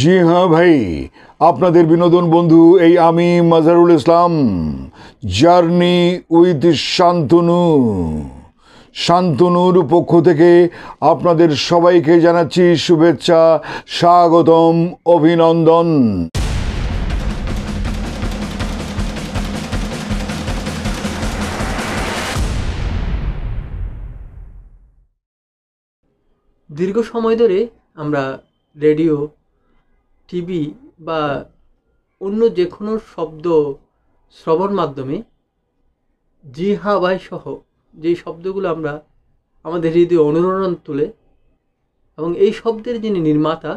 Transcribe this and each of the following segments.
জি হ্যাঁ ভাই আপনাদের বিনোদন বন্ধু এই আমি মাজারুল ইসলাম জার্নি উইথ শান্তনু শান্তনুর পক্ষ থেকে আপনাদের সবাইকে জানাচ্ছি শুভেচ্ছা স্বাগতম অভিনন্দন দীর্ঘ সময় ধরে আমরা রেডিও টিভি বা অন্য যে কোনো শব্দ শ্রবণ মাধ্যমে জি হা ভাই সহ যেই শব্দগুলো আমরা আমাদের হৃদয়ে অনুরণন তুলে এবং এই শব্দের যিনি নির্মাতা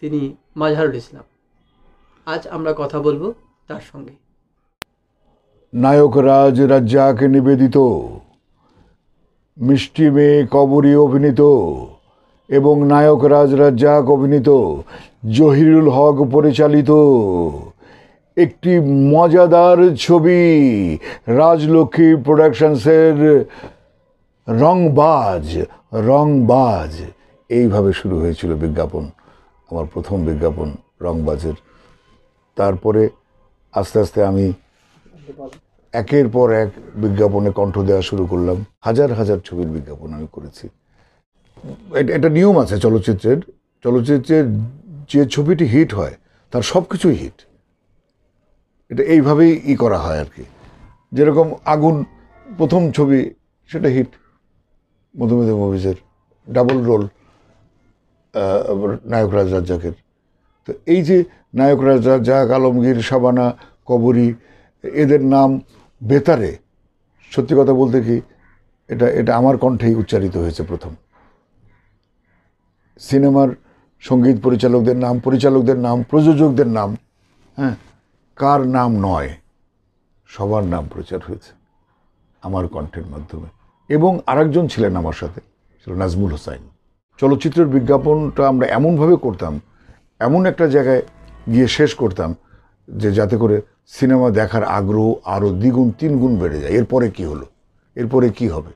তিনি মাজহারুল ইসলাম আজ আমরা কথা বলবো তার সঙ্গে নায়ক রাজ রাজ্জাক নিবেদিত মিষ্টি মেয়ে কবরী অভিনীত এবং নায়ক রাজ রাজ্জাক অভিনীত জহিরুল হক পরিচালিত একটি মজাদার ছবি রাজলক্ষ্মী প্রোডাকশনসের রংবাজ রংবাজ এইভাবে শুরু হয়েছিল বিজ্ঞাপন আমার প্রথম বিজ্ঞাপন রংবাজের তারপরে আস্তে আস্তে আমি একের পর এক বিজ্ঞাপনে কণ্ঠ দেওয়া শুরু করলাম হাজার হাজার ছবির বিজ্ঞাপন আমি করেছি এটা নিয়ম আছে চলচ্চিত্রের চলচ্চিত্রের যে ছবিটি হিট হয় তার সব কিছুই হিট এটা এইভাবেই ই করা হয় আর কি যেরকম আগুন প্রথম ছবি সেটা হিট মধুমেধু মুভিজের ডাবল রোল রাজ রাজ্জাকের তো এই যে নায়ক নায়করাজ রাজ্জাক আলমগীর শাবানা কবরী এদের নাম বেতারে সত্যি কথা বলতে কি এটা এটা আমার কণ্ঠেই উচ্চারিত হয়েছে প্রথম সিনেমার সঙ্গীত পরিচালকদের নাম পরিচালকদের নাম প্রযোজকদের নাম হ্যাঁ কার নাম নয় সবার নাম প্রচার হয়েছে আমার কণ্ঠের মাধ্যমে এবং আরেকজন ছিলেন আমার সাথে ছিল নাজমুল হোসাইন চলচ্চিত্রের বিজ্ঞাপনটা আমরা এমনভাবে করতাম এমন একটা জায়গায় গিয়ে শেষ করতাম যে যাতে করে সিনেমা দেখার আগ্রহ আরও দ্বিগুণ তিনগুণ বেড়ে যায় এরপরে কি হলো এরপরে কি হবে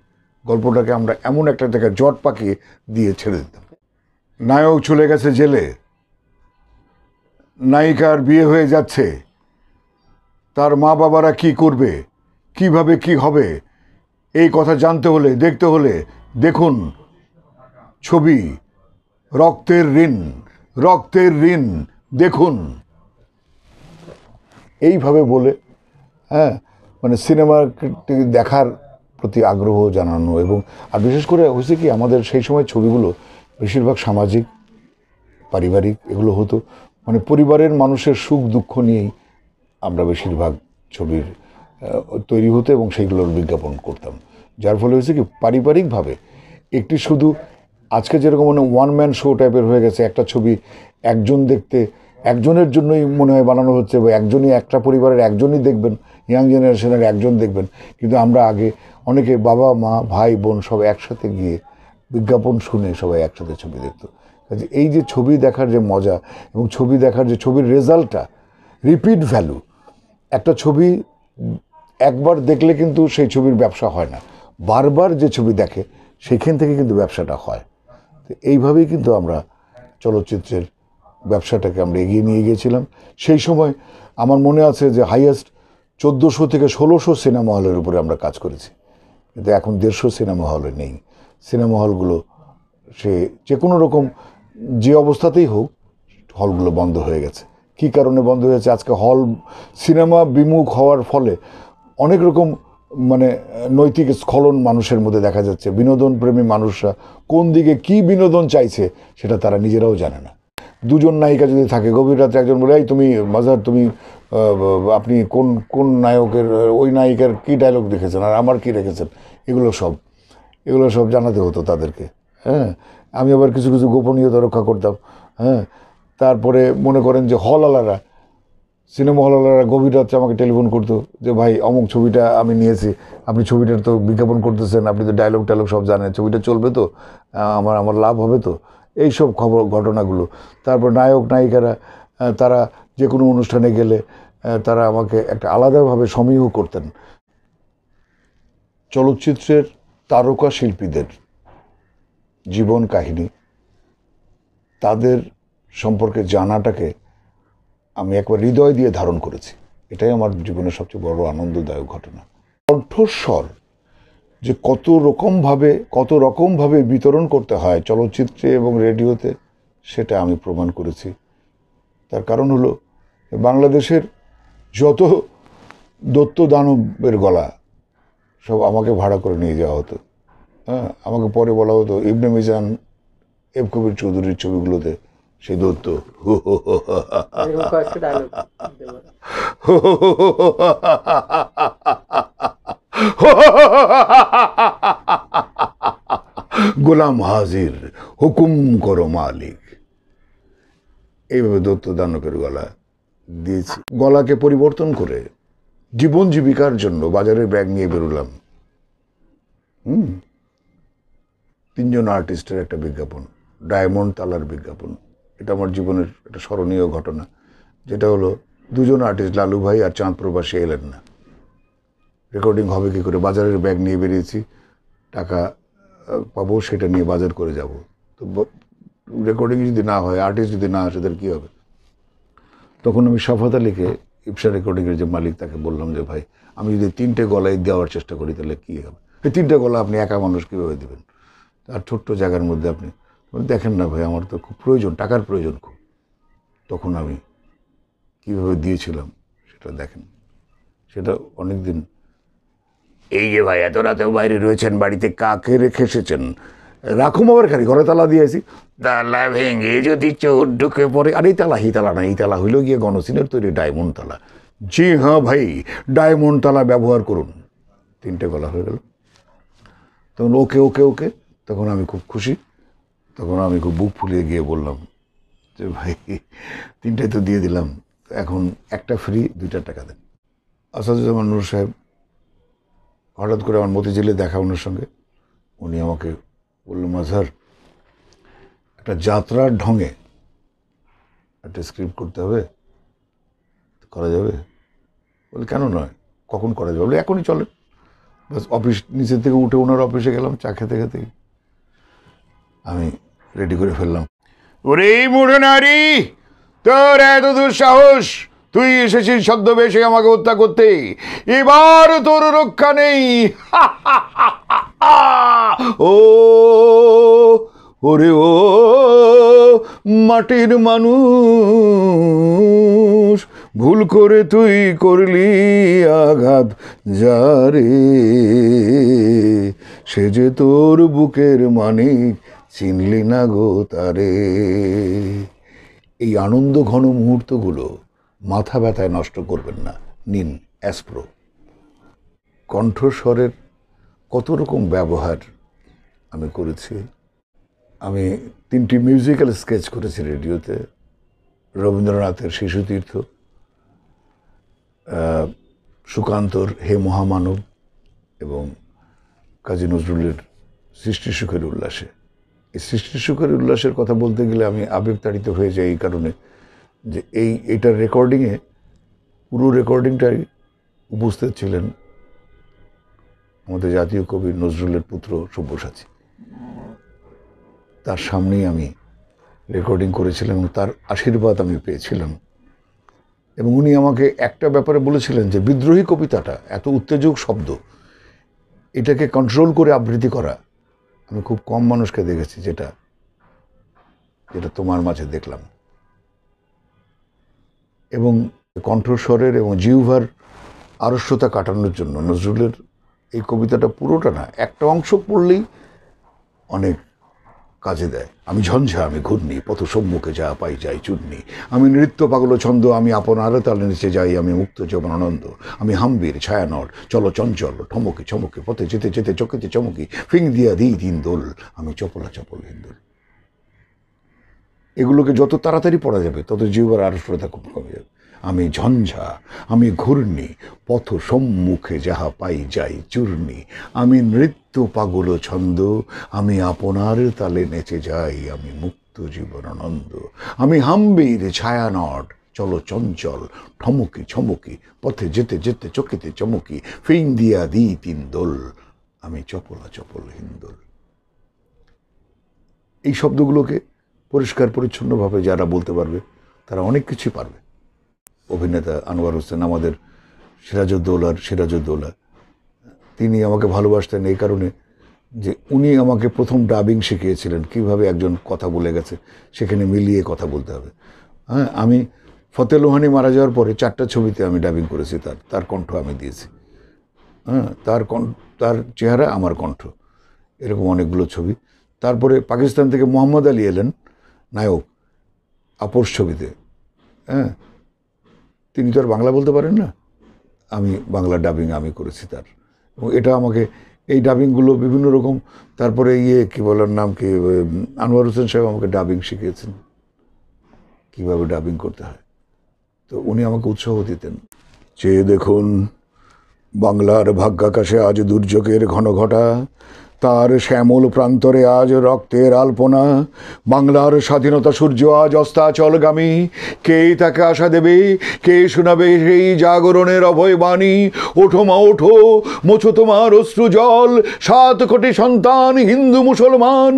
গল্পটাকে আমরা এমন একটা জায়গায় জট পাকিয়ে দিয়ে ছেড়ে দিতাম নায়ক চলে গেছে জেলে নায়িকার বিয়ে হয়ে যাচ্ছে তার মা বাবারা কি করবে কিভাবে কি হবে এই কথা জানতে হলে দেখতে হলে দেখুন ছবি রক্তের ঋণ রক্তের ঋণ দেখুন এইভাবে বলে হ্যাঁ মানে সিনেমাটি দেখার প্রতি আগ্রহ জানানো এবং আর বিশেষ করে হয়েছে কি আমাদের সেই সময় ছবিগুলো বেশিরভাগ সামাজিক পারিবারিক এগুলো হতো মানে পরিবারের মানুষের সুখ দুঃখ নিয়েই আমরা বেশিরভাগ ছবির তৈরি হতো এবং সেইগুলোর বিজ্ঞাপন করতাম যার ফলে হয়েছে কি পারিবারিকভাবে একটি শুধু আজকে যেরকম মানে ওয়ান ম্যান শো টাইপের হয়ে গেছে একটা ছবি একজন দেখতে একজনের জন্যই মনে হয় বানানো হচ্ছে বা একজনই একটা পরিবারের একজনই দেখবেন ইয়াং জেনারেশনের একজন দেখবেন কিন্তু আমরা আগে অনেকে বাবা মা ভাই বোন সব একসাথে গিয়ে বিজ্ঞাপন শুনে সবাই একসাথে ছবি দেখত কাজে এই যে ছবি দেখার যে মজা এবং ছবি দেখার যে ছবির রেজাল্টটা রিপিট ভ্যালু একটা ছবি একবার দেখলে কিন্তু সেই ছবির ব্যবসা হয় না বারবার যে ছবি দেখে সেখান থেকে কিন্তু ব্যবসাটা হয় তো এইভাবেই কিন্তু আমরা চলচ্চিত্রের ব্যবসাটাকে আমরা এগিয়ে নিয়ে গিয়েছিলাম সেই সময় আমার মনে আছে যে হাইয়েস্ট চোদ্দোশো থেকে ষোলোশো সিনেমা হলের উপরে আমরা কাজ করেছি কিন্তু এখন দেড়শো সিনেমা হলে নেই সিনেমা হলগুলো সে যে কোনো রকম যে অবস্থাতেই হোক হলগুলো বন্ধ হয়ে গেছে কি কারণে বন্ধ হয়েছে আজকে হল সিনেমা বিমুখ হওয়ার ফলে অনেক রকম মানে নৈতিক স্খলন মানুষের মধ্যে দেখা যাচ্ছে বিনোদন প্রেমী মানুষরা কোন দিকে কি বিনোদন চাইছে সেটা তারা নিজেরাও জানে না দুজন নায়িকা যদি থাকে গভীর রাতে একজন বলে এই তুমি মাজার তুমি আপনি কোন কোন নায়কের ওই নায়িকার কী ডায়লগ দেখেছেন আর আমার কী রেখেছেন এগুলো সব এগুলো সব জানাতে হতো তাদেরকে হ্যাঁ আমি আবার কিছু কিছু গোপনীয়তা রক্ষা করতাম হ্যাঁ তারপরে মনে করেন যে হলওয়ালারা সিনেমা হলওয়ালারা গভীর রাত্রে আমাকে টেলিফোন করতো যে ভাই অমুক ছবিটা আমি নিয়েছি আপনি ছবিটার তো বিজ্ঞাপন করতেছেন আপনি তো ডায়লগ টায়লগ সব জানেন ছবিটা চলবে তো আমার আমার লাভ হবে তো এই সব খবর ঘটনাগুলো তারপর নায়ক নায়িকারা তারা যে কোনো অনুষ্ঠানে গেলে তারা আমাকে একটা আলাদাভাবে সমীহ করতেন চলচ্চিত্রের তারকা শিল্পীদের জীবন কাহিনী তাদের সম্পর্কে জানাটাকে আমি একবার হৃদয় দিয়ে ধারণ করেছি এটাই আমার জীবনের সবচেয়ে বড় আনন্দদায়ক ঘটনা কণ্ঠস্বর যে কত রকমভাবে কত রকমভাবে বিতরণ করতে হয় চলচ্চিত্রে এবং রেডিওতে সেটা আমি প্রমাণ করেছি তার কারণ হলো বাংলাদেশের যত দত্ত দানবের গলা সব আমাকে ভাড়া করে নিয়ে যাওয়া হতো হ্যাঁ আমাকে পরে বলা হতো ইবনে মিজান এফ কবির চৌধুরীর ছবিগুলোতে সে ধরত গোলাম হাজির হুকুম করো মালিক এইভাবে দত্ত দানকের গলা দিয়েছি গলাকে পরিবর্তন করে জীবন জীবিকার জন্য বাজারের ব্যাগ নিয়ে বেরোলাম হুম তিনজন আর্টিস্টের একটা বিজ্ঞাপন ডায়মন্ড তালার বিজ্ঞাপন এটা আমার জীবনের একটা স্মরণীয় ঘটনা যেটা হলো দুজন আর্টিস্ট লালু ভাই আর চাঁদ প্রবাসী এলেন না রেকর্ডিং হবে কী করে বাজারের ব্যাগ নিয়ে বেরিয়েছি টাকা পাবো সেটা নিয়ে বাজার করে যাব তো রেকর্ডিং যদি না হয় আর্টিস্ট যদি না আসে তাহলে কী হবে তখন আমি সফাত আলীকে ইপসা রেকর্ডিংয়ের যে মালিক তাকে বললাম যে ভাই আমি যদি তিনটে গলায় দেওয়ার চেষ্টা করি তাহলে কী হবে এই তিনটে গলা আপনি একা মানুষ কীভাবে দেবেন আর ছোট্ট জায়গার মধ্যে আপনি দেখেন না ভাই আমার তো খুব প্রয়োজন টাকার প্রয়োজন খুব তখন আমি কীভাবে দিয়েছিলাম সেটা দেখেন সেটা অনেক দিন এই যে ভাই এত রাতেও বাইরে রয়েছেন বাড়িতে কাকে রেখে এসেছেন রাখুম আবার খালি ঘরে তালা দিয়েছি তালা ভেঙে যদি চোর ঢুকে পড়ে আর এই তালা হি তালা না এই তালা হইল গিয়ে গণসিনের তৈরি ডায়মন্ড তালা জি হ্যাঁ ভাই ডায়মন্ড তালা ব্যবহার করুন তিনটে গলা হয়ে গেল তখন ওকে ওকে ওকে তখন আমি খুব খুশি তখন আমি খুব বুক ফুলিয়ে গিয়ে বললাম যে ভাই তিনটে তো দিয়ে দিলাম এখন একটা ফ্রি দুইটা টাকা দেন আসাদুজ্জামান নূর সাহেব হঠাৎ করে আমার মতিঝিলে দেখা ওনার সঙ্গে উনি আমাকে বললো মাঝার একটা যাত্রার ঢঙে একটা স্ক্রিপ্ট করতে হবে করা যাবে বলে কেন নয় কখন করা যাবে বলে এখনই চলে বাস অফিস নিচের থেকে উঠে ওনার অফিসে গেলাম চা খেতে খেতেই আমি রেডি করে ফেললাম ওরে মুড়ো নারী তোর এত দুঃসাহস তুই এসেছিস সদ্যবেশে আমাকে হত্যা করতে এবার তোর রক্ষা নেই হা হা হা আ ও ওরে ও মাটির মানুষ ভুল করে তুই করলি আঘাত যারে সে যে তোর বুকের মানিক চিনলি না গো তারে এই আনন্দ ঘন মুহূর্তগুলো মাথা ব্যথায় নষ্ট করবেন না নিন অ্যাসপ্রো কণ্ঠস্বরের কত রকম ব্যবহার আমি করেছি আমি তিনটি মিউজিক্যাল স্কেচ করেছি রেডিওতে রবীন্দ্রনাথের শিশুতীর্থ সুকান্তর হে মহামানব এবং কাজী নজরুলের সৃষ্টি সুখের উল্লাসে এই সৃষ্টি সুখের উল্লাসের কথা বলতে গেলে আমি আবেগতাড়িত হয়ে যাই এই কারণে যে এই এটার রেকর্ডিংয়ে পুরো রেকর্ডিংটাই উপস্থিত ছিলেন আমাদের জাতীয় কবি নজরুলের পুত্র সব্যসাচী তার সামনেই আমি রেকর্ডিং করেছিলাম এবং তার আশীর্বাদ আমি পেয়েছিলাম এবং উনি আমাকে একটা ব্যাপারে বলেছিলেন যে বিদ্রোহী কবিতাটা এত উত্তেজক শব্দ এটাকে কন্ট্রোল করে আবৃত্তি করা আমি খুব কম মানুষকে দেখেছি যেটা যেটা তোমার মাঝে দেখলাম এবং কণ্ঠস্বরের এবং জিউভার আড়স্যতা কাটানোর জন্য নজরুলের এই কবিতাটা পুরোটা না একটা অংশ পড়লেই অনেক কাজে দেয় আমি ঝঞ্ঝা আমি ঘূর্ণি পথ সম্মুখে যা পাই যাই চূর্ণি আমি নৃত্য পাগল ছন্দ আমি আপন তালে নিচে যাই আমি মুক্ত যেমন আনন্দ আমি হাম্বির ছায়ানট চলো চঞ্চল ঠমকে ছমকে পথে যেতে যেতে চকিতে চমকি ফিং দিয়া দিই দিন দোল আমি চপলা চপল দোল এগুলোকে যত তাড়াতাড়ি পড়া যাবে তত জীবের আড়স্রতা কমে যাবে আমি ঝঞ্ঝা আমি ঘূর্ণি পথ সম্মুখে যাহা পাই যাই চূর্ণি আমি নৃত্য পাগল ছন্দ আমি আপনার তালে নেচে যাই আমি মুক্ত জীবনানন্দ আমি হাম্বির ছায়ানট চলো চঞ্চল ঠমকি ছমকি পথে যেতে যেতে চকিতে চমকি ফিং দিয়া দিই তিন দোল আমি চপলা চপল হিন্দোল এই শব্দগুলোকে পরিষ্কার পরিচ্ছন্নভাবে যারা বলতে পারবে তারা অনেক কিছুই পারবে অভিনেতা আনোয়ার হোসেন আমাদের সিরাজউদ্দৌলার সিরাজউদ্দৌলা তিনি আমাকে ভালোবাসতেন এই কারণে যে উনি আমাকে প্রথম ডাবিং শিখিয়েছিলেন কিভাবে একজন কথা বলে গেছে সেখানে মিলিয়ে কথা বলতে হবে হ্যাঁ আমি ফতে লোহানি মারা যাওয়ার পরে চারটা ছবিতে আমি ডাবিং করেছি তার তার কণ্ঠ আমি দিয়েছি হ্যাঁ তার কণ্ঠ তার চেহারা আমার কণ্ঠ এরকম অনেকগুলো ছবি তারপরে পাকিস্তান থেকে মোহাম্মদ আলী এলেন নায়ক আপোষ ছবিতে হ্যাঁ তিনি তো আর বাংলা বলতে পারেন না আমি বাংলা ডাবিং আমি করেছি তার এবং এটা আমাকে এই ডাবিংগুলো বিভিন্ন রকম তারপরে ইয়ে কী বলার নাম কি আনোয়ার হোসেন সাহেব আমাকে ডাবিং শিখিয়েছেন কীভাবে ডাবিং করতে হয় তো উনি আমাকে উৎসাহ দিতেন চেয়ে দেখুন বাংলার ভাগ্যাকাশে আজ দুর্যোগের ঘন ঘটা তার শ্যামল প্রান্তরে আজ রক্তের আলপনা বাংলার স্বাধীনতা সূর্য আজ অস্তাচলগামী কে তাকে আশা দেবে কে শোনাবে সেই জাগরণের অভয়বাণী ওঠো মা ওঠো মোছো তোমার অশ্রু জল সাত কোটি সন্তান হিন্দু মুসলমান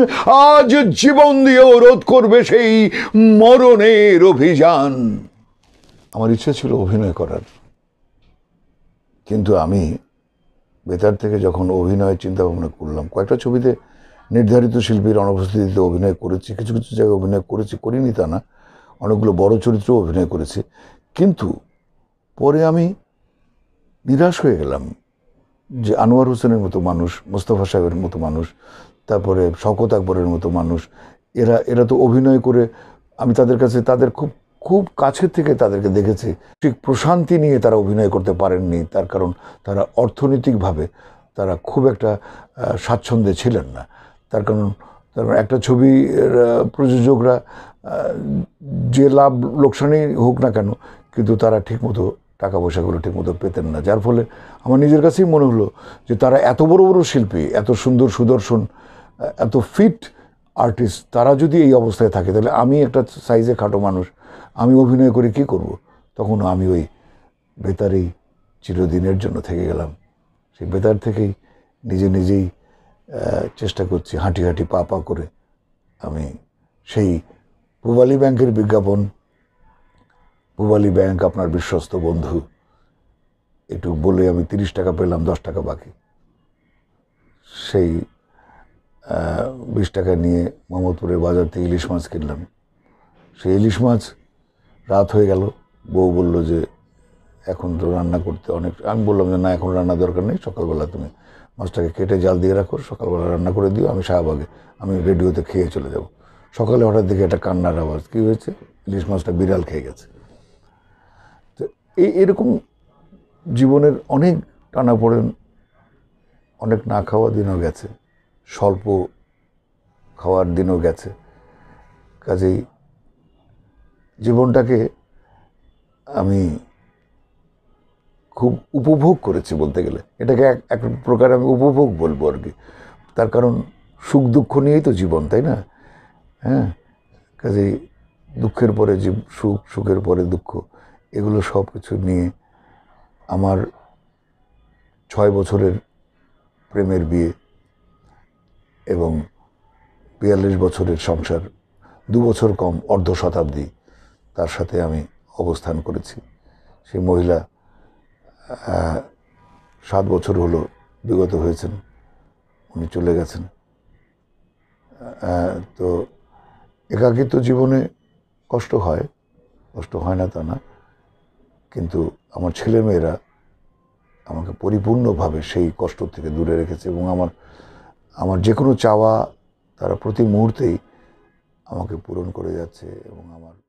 আজ জীবন দিয়েও রোধ করবে সেই মরণের অভিযান আমার ইচ্ছে ছিল অভিনয় করার কিন্তু আমি বেতার থেকে যখন অভিনয় চিন্তা ভাবনা করলাম কয়েকটা ছবিতে নির্ধারিত শিল্পীর অনুপস্থিতিতে অভিনয় করেছি কিছু কিছু জায়গায় অভিনয় করেছি করিনি তা না অনেকগুলো বড় চরিত্র অভিনয় করেছি কিন্তু পরে আমি নিরাশ হয়ে গেলাম যে আনোয়ার হোসেনের মতো মানুষ মোস্তফা সাহেবের মতো মানুষ তারপরে শকত আকবরের মতো মানুষ এরা এরা তো অভিনয় করে আমি তাদের কাছে তাদের খুব খুব কাছের থেকে তাদেরকে দেখেছি ঠিক প্রশান্তি নিয়ে তারা অভিনয় করতে পারেননি তার কারণ তারা অর্থনৈতিকভাবে তারা খুব একটা স্বাচ্ছন্দ্যে ছিলেন না তার কারণ তার একটা ছবি প্রযোজকরা যে লাভ লোকসানই হোক না কেন কিন্তু তারা ঠিকমতো টাকা পয়সাগুলো ঠিকমতো পেতেন না যার ফলে আমার নিজের কাছেই মনে হলো যে তারা এত বড় বড় শিল্পী এত সুন্দর সুদর্শন এত ফিট আর্টিস্ট তারা যদি এই অবস্থায় থাকে তাহলে আমি একটা সাইজে খাটো মানুষ আমি অভিনয় করে কি করব। তখন আমি ওই বেতারেই চিরদিনের জন্য থেকে গেলাম সেই বেতার থেকেই নিজে নিজেই চেষ্টা করছি হাঁটি হাঁটি পা পা করে আমি সেই পূবালী ব্যাংকের বিজ্ঞাপন পূবালী ব্যাংক আপনার বিশ্বস্ত বন্ধু একটু বলে আমি তিরিশ টাকা পেলাম দশ টাকা বাকি সেই বিশ টাকা নিয়ে মোহাম্মদপুরের বাজার থেকে ইলিশ মাছ কিনলাম সেই ইলিশ মাছ রাত হয়ে গেল বউ বলল যে এখন তো রান্না করতে অনেক আমি বললাম যে না এখন রান্না দরকার নেই সকালবেলা তুমি মাছটাকে কেটে জাল দিয়ে রাখো সকালবেলা রান্না করে দিও আমি শাহবাগে আমি রেডিওতে খেয়ে চলে যাব সকালে হঠাৎ দেখে একটা কান্নার আওয়াজ কী হয়েছে ইলিশ মাছটা বিড়াল খেয়ে গেছে তো এই এরকম জীবনের অনেক টানা পড়েন অনেক না খাওয়া দিনও গেছে স্বল্প খাওয়ার দিনও গেছে কাজেই জীবনটাকে আমি খুব উপভোগ করেছি বলতে গেলে এটাকে এক এক প্রকার আমি উপভোগ বলবো আর কি তার কারণ সুখ দুঃখ নিয়েই তো জীবন তাই না হ্যাঁ কাজেই দুঃখের পরে যে সুখ সুখের পরে দুঃখ এগুলো সব কিছু নিয়ে আমার ছয় বছরের প্রেমের বিয়ে এবং বিয়াল্লিশ বছরের সংসার দু বছর কম অর্ধ শতাব্দী তার সাথে আমি অবস্থান করেছি সেই মহিলা সাত বছর হলো বিগত হয়েছেন উনি চলে গেছেন তো একাকিত্ব জীবনে কষ্ট হয় কষ্ট হয় না তা না কিন্তু আমার ছেলেমেয়েরা আমাকে পরিপূর্ণভাবে সেই কষ্ট থেকে দূরে রেখেছে এবং আমার আমার যে কোনো চাওয়া তারা প্রতি মুহূর্তেই আমাকে পূরণ করে যাচ্ছে এবং আমার